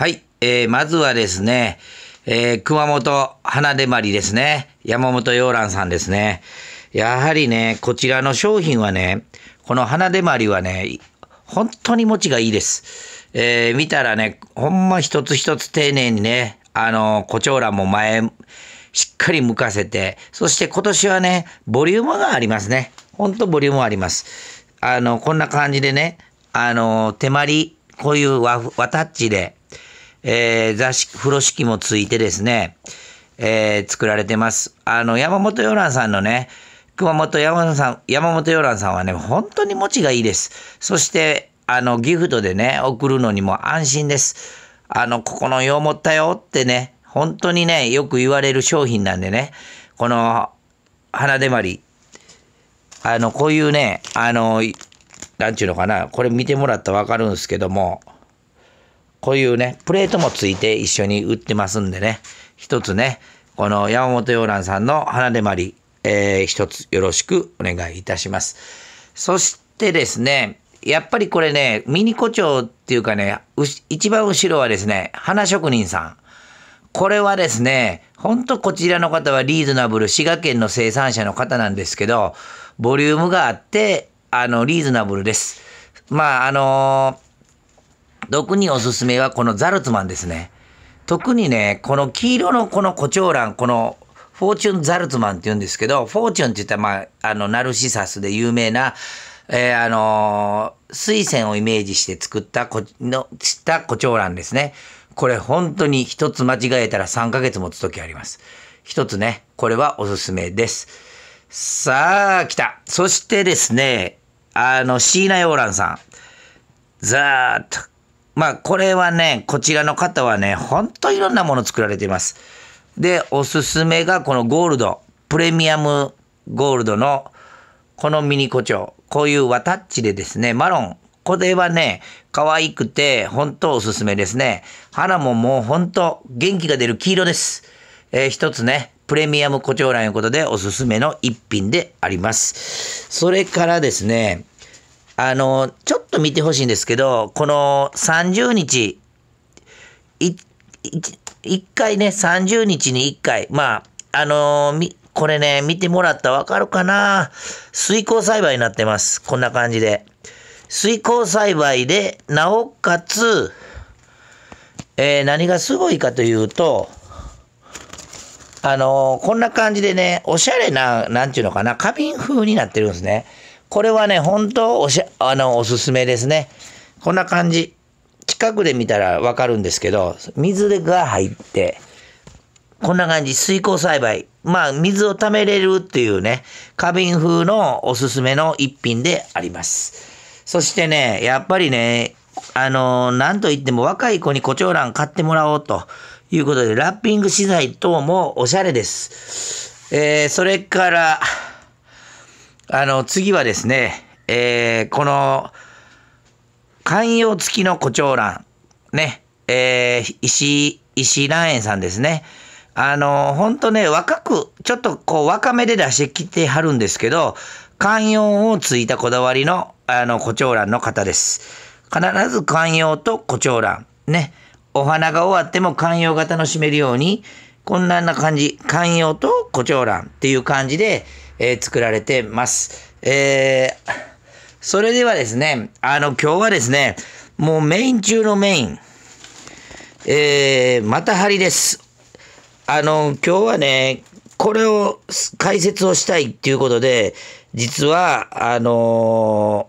はい。えー、まずはですね、えー、熊本花でまりですね。山本洋蘭さんですね。やはりね、こちらの商品はね、この花でまりはね、本当に持ちがいいです。えー、見たらね、ほんま一つ一つ丁寧にね、あの、胡蝶蘭も前、しっかり向かせて、そして今年はね、ボリュームがありますね。ほんとボリュームあります。あの、こんな感じでね、あの、手まり、こういうワタッチで、えー、座敷、風呂敷もついてですね、えー、作られてます。あの、山本洋蘭さんのね、熊本山本さん、山本洋蘭さんはね、本当に持ちがいいです。そして、あの、ギフトでね、送るのにも安心です。あの、ここのよう持ったよってね、本当にね、よく言われる商品なんでね、この、花でまり、あの、こういうね、あの、なんちゅうのかな、これ見てもらったらわかるんですけども、こういうね、プレートもついて一緒に売ってますんでね、一つね、この山本洋蘭さんの花でまり、えー、一つよろしくお願いいたします。そしてですね、やっぱりこれね、ミニ胡蝶っていうかね、一番後ろはですね、花職人さん。これはですね、ほんとこちらの方はリーズナブル、滋賀県の生産者の方なんですけど、ボリュームがあって、あの、リーズナブルです。まあ、あのー特におすすめはこのザルツマンですね。特にね、この黄色のこの胡蝶蘭、このフォーチュンザルツマンって言うんですけど、フォーチュンって言ったら、まあ、あの、ナルシサスで有名な、えー、あのー、水仙をイメージして作ったこ、の、ちった胡蝶蘭ですね。これ本当に一つ間違えたら3ヶ月持つ時あります。一つね、これはおすすめです。さあ、来た。そしてですね、あの、ヨーランさん。ザーっとまあ、これはね、こちらの方はね、ほんといろんなもの作られています。で、おすすめがこのゴールド、プレミアムゴールドのこのミニ胡蝶。こういうワタッチでですね、マロン。これはね、可愛くて、本当おすすめですね。花ももう本当元気が出る黄色です。えー、一つね、プレミアム胡蝶蘭いうことでおすすめの一品であります。それからですね、あの、ちょっと見てほしいんですけど、この30日、1回ね、30日に1回、まあ、あのこれね、見てもらったらわかるかな水耕栽培になってます。こんな感じで。水耕栽培で、なおかつ、えー、何がすごいかというと、あのー、こんな感じでね、おしゃれな、なんていうのかな、花瓶風になってるんですね。これはね、本当おしあの、おすすめですね。こんな感じ。近くで見たらわかるんですけど、水が入って、こんな感じ、水耕栽培。まあ、水を貯めれるっていうね、花瓶風のおすすめの一品であります。そしてね、やっぱりね、あのー、なんといっても若い子に胡蝶蘭買ってもらおうということで、ラッピング資材等もおしゃれです。えー、それから、あの、次はですね、えー、この、寛容付きの胡蝶蘭、ね、えー、石、石蘭園さんですね。あの、ほんとね、若く、ちょっとこう、若めで出してきてはるんですけど、寛容をついたこだわりの、あの、胡蝶蘭の方です。必ず寛容と胡蝶蘭、ね、お花が終わっても寛容が楽しめるように、こんな感じ、寛容と胡蝶蘭っていう感じで、えー、作られてます。えー、それではですね、あの、今日はですね、もうメイン中のメイン、えー、またはりです。あの、今日はね、これを解説をしたいっていうことで、実は、あの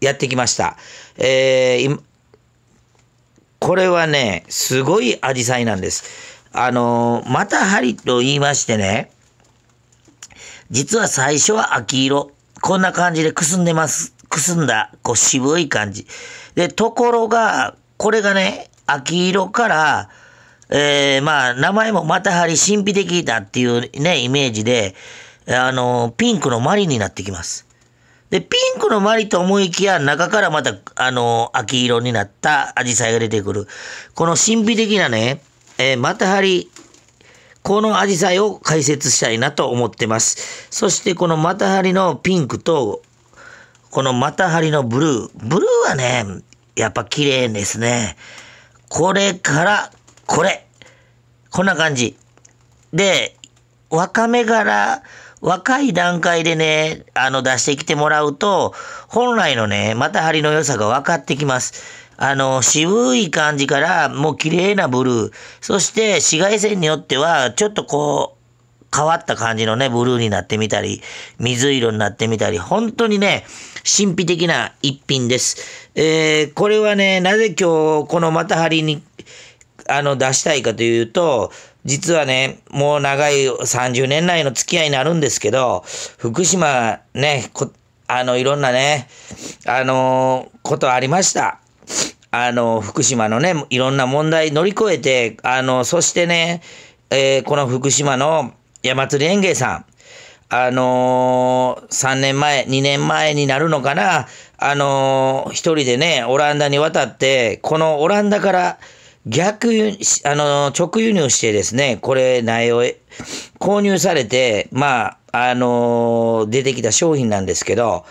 ー、やってきました。えー、これはね、すごいアジサイなんです。あのー、また針と言いましてね、実は最初は秋色。こんな感じでくすんでます。くすんだ、こう渋い感じ。で、ところが、これがね、秋色から、えー、まあ、名前もまたはり神秘的だっていうね、イメージで、あの、ピンクのマリになってきます。で、ピンクのマリと思いきや、中からまた、あの、秋色になったアジサイが出てくる。この神秘的なね、えー、またはりこのアジサイを解説したいなと思ってます。そしてこの股張りのピンクと、この股張りのブルー。ブルーはね、やっぱ綺麗ですね。これから、これ。こんな感じ。で、わかめ柄、若い段階でね、あの出してきてもらうと、本来のね、また張りの良さが分かってきます。あの、渋い感じから、もう綺麗なブルー。そして、紫外線によっては、ちょっとこう、変わった感じのね、ブルーになってみたり、水色になってみたり、本当にね、神秘的な一品です。えー、これはね、なぜ今日、このまた張りに、あの、出したいかというと、実はね、もう長い30年来の付き合いになるんですけど、福島ね、あの、いろんなね、あのー、ことありました。あの、福島のね、いろんな問題乗り越えて、あの、そしてね、えー、この福島の山鶴園芸さん、あのー、3年前、2年前になるのかな、あのー、一人でね、オランダに渡って、このオランダから逆輸、あのー、直輸入してですね、これ、苗を購入されて、まあ、あのー、出てきた商品なんですけど、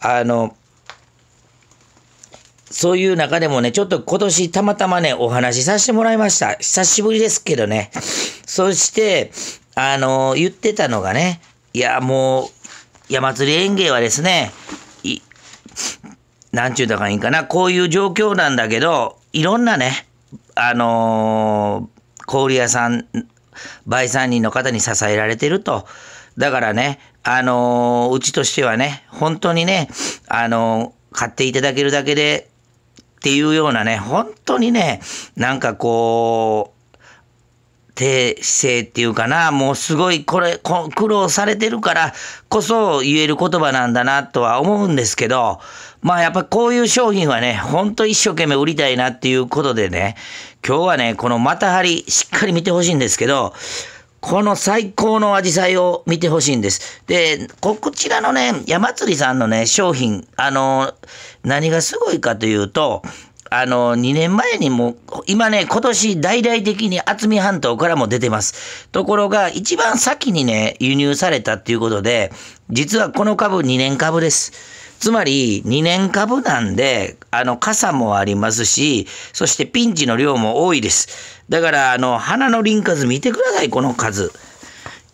あの、そういう中でもね、ちょっと今年たまたまね、お話しさせてもらいました。久しぶりですけどね。そして、あの、言ってたのがね、いや、もう、山釣り園芸はですね、い、なんちゅうたかいいんかな、こういう状況なんだけど、いろんなね、あのー、小売屋さん、売産人の方に支えられてると。だからね、あのー、うちとしてはね、本当にね、あのー買っていただけるだけでっていうようなね、本当にね、なんかこう、低姿勢っていうかな、もうすごいこれ苦労されてるからこそ言える言葉なんだなとは思うんですけど、まあやっぱこういう商品はね、ほんと一生懸命売りたいなっていうことでね、今日はね、このまたはりしっかり見てほしいんですけど、この最高のアジサイを見てほしいんです。で、こちらのね、山釣りさんのね、商品、あの、何がすごいかというと、あの、2年前にも、今ね、今年大々的に厚み半島からも出てます。ところが、一番先にね、輸入されたっていうことで、実はこの株2年株です。つまり2年株なんで、あの、傘もありますし、そしてピンチの量も多いです。だから、あの、花の輪数見てください、この数。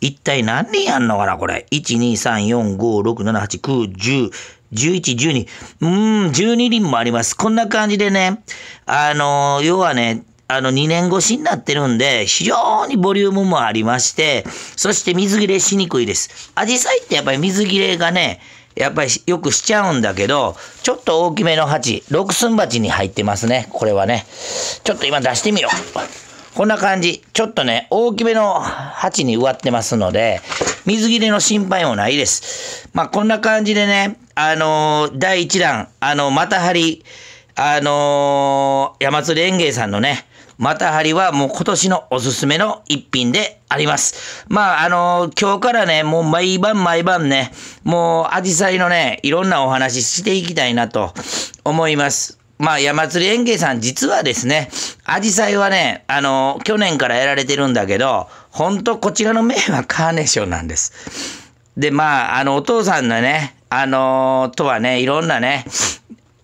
一体何人やんのかな、これ。1、2、3、4、5、6、7、8、9、10。11、12。うーん、12輪もあります。こんな感じでね、あの、要はね、あの、2年越しになってるんで、非常にボリュームもありまして、そして水切れしにくいです。アジサイってやっぱり水切れがね、やっぱりよくしちゃうんだけど、ちょっと大きめの鉢、六寸鉢に入ってますね。これはね。ちょっと今出してみよう。こんな感じ。ちょっとね、大きめの鉢に植わってますので、水切れの心配もないです。まあ、こんな感じでね、あのー、第1弾、あの、またはり、あのー、山津蓮芸さんのね、またはりはもう今年のおすすめの一品であります。まあ、あのー、今日からね、もう毎晩毎晩ね、もうアジサイのね、いろんなお話ししていきたいなと思います。まあ、山釣り園芸さん、実はですね、アジサイはね、あのー、去年からやられてるんだけど、ほんとこちらの面はカーネーションなんです。で、まあ、あの、お父さんのね、あのー、とはね、いろんなね、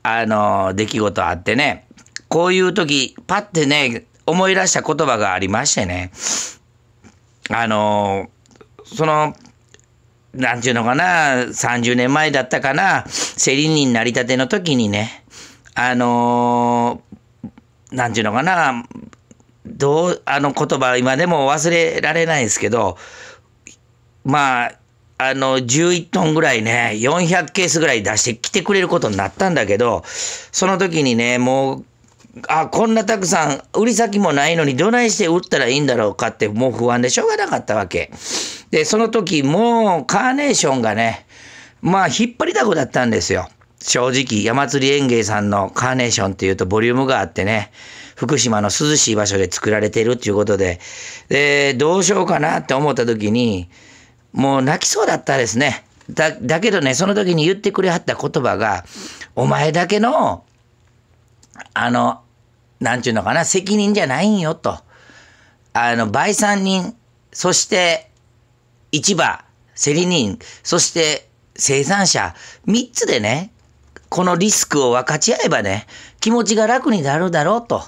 あの出来事あってね、こういう時、パってね、思い出した言葉がありましてね、あの、その、なんていうのかな、30年前だったかな、セリになりたての時にね、あの何なんていうのかな、どう、あの言葉今でも忘れられないですけど、まあ、あの、11トンぐらいね、400ケースぐらい出してきてくれることになったんだけど、その時にね、もうあ、こんなたくさん、売り先もないのに、どないして売ったらいいんだろうかって、もう不安でしょうがなかったわけ。で、その時、もうカーネーションがね、まあ、引っ張りだこだったんですよ。正直、山釣り園芸さんのカーネーションっていうとボリュームがあってね、福島の涼しい場所で作られてるっていうことで、で、どうしようかなって思った時に、もう泣きそうだったですね。だ、だけどね、その時に言ってくれはった言葉が、お前だけのあの、なんちゅうのかな、責任じゃないんよと。あの、倍参人、そして市場、競り人、そして生産者、3つでね、このリスクを分かち合えばね、気持ちが楽になるだろうと。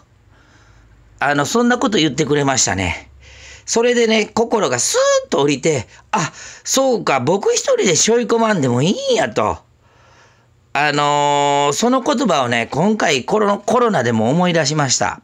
あの、そんなこと言ってくれましたね。それでね、心がスーッと降りて、あ、そうか、僕一人で背負い込まんでもいいんやと。あのー、その言葉をね、今回コロコロナでも思い出しました。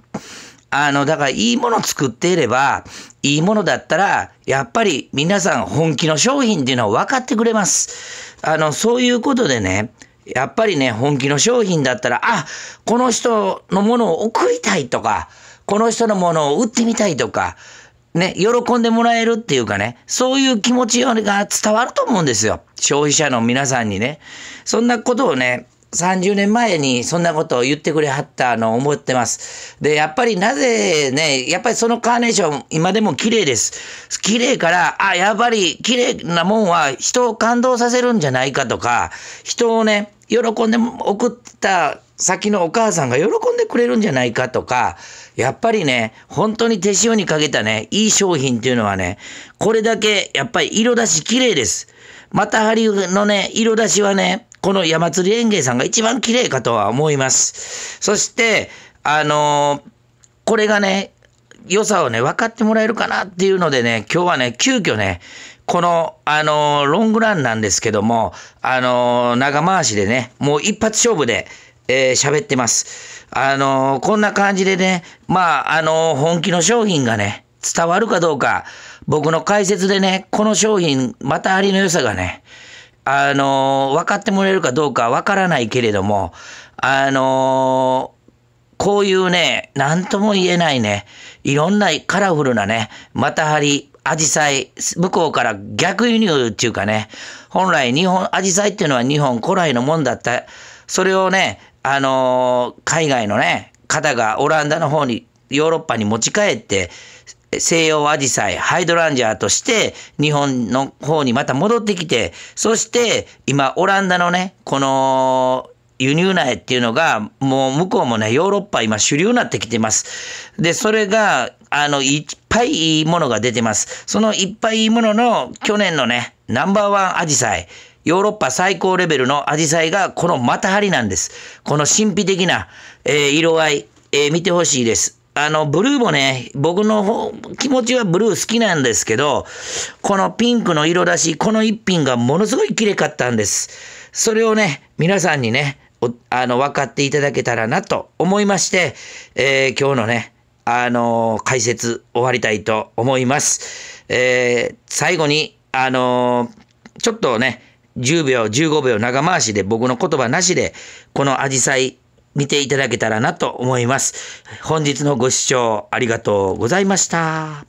あの、だからいいもの作っていれば、いいものだったら、やっぱり皆さん本気の商品っていうのを分かってくれます。あの、そういうことでね、やっぱりね、本気の商品だったら、あ、この人のものを送りたいとか、この人のものを売ってみたいとか、ね、喜んでもらえるっていうかね、そういう気持ちが伝わると思うんですよ。消費者の皆さんにね。そんなことをね、30年前にそんなことを言ってくれはったのを思ってます。で、やっぱりなぜね、やっぱりそのカーネーション今でも綺麗です。綺麗から、あ、やっぱり綺麗なもんは人を感動させるんじゃないかとか、人をね、喜んで送った先のお母さんが喜んでくれるんじゃないかとか、やっぱりね、本当に手塩にかけたね、いい商品っていうのはね、これだけやっぱり色出し綺麗です。また針のね、色出しはね、この山釣り園芸さんが一番綺麗かとは思います。そして、あのー、これがね、良さをね、分かってもらえるかなっていうのでね、今日はね、急遽ね、この、あのロングランなんですけども、あの長回しでね、もう一発勝負で、えー、喋ってます。あのこんな感じでね、まあ、あの本気の商品がね、伝わるかどうか、僕の解説でね、この商品、またありの良さがね、あの分かってもらえるかどうかわからないけれども、あのこういうね、なんとも言えないね、いろんなカラフルなね、またはり、アジサイ、向こうから逆輸入っていうかね、本来日本、アジサイっていうのは日本古来のもんだった。それをね、あのー、海外のね、方がオランダの方に、ヨーロッパに持ち帰って、西洋アジサイ、ハイドランジャーとして、日本の方にまた戻ってきて、そして、今、オランダのね、この、輸入苗っていうのが、もう向こうもね、ヨーロッパ今主流になってきてます。で、それが、あの、いっぱいいいものが出てます。そのいっぱいいいものの去年のね、ナンバーワンアジサイ。ヨーロッパ最高レベルのアジサイがこのまたはりなんです。この神秘的な、えー、色合い、えー、見てほしいです。あの、ブルーもね、僕の気持ちはブルー好きなんですけど、このピンクの色だし、この一品がものすごい綺麗かったんです。それをね、皆さんにね、あの、分かっていただけたらなと思いまして、えー、今日のね、あのー、解説終わりたいと思います。えー、最後に、あのー、ちょっとね、10秒、15秒長回しで僕の言葉なしで、このアジサイ見ていただけたらなと思います。本日のご視聴ありがとうございました。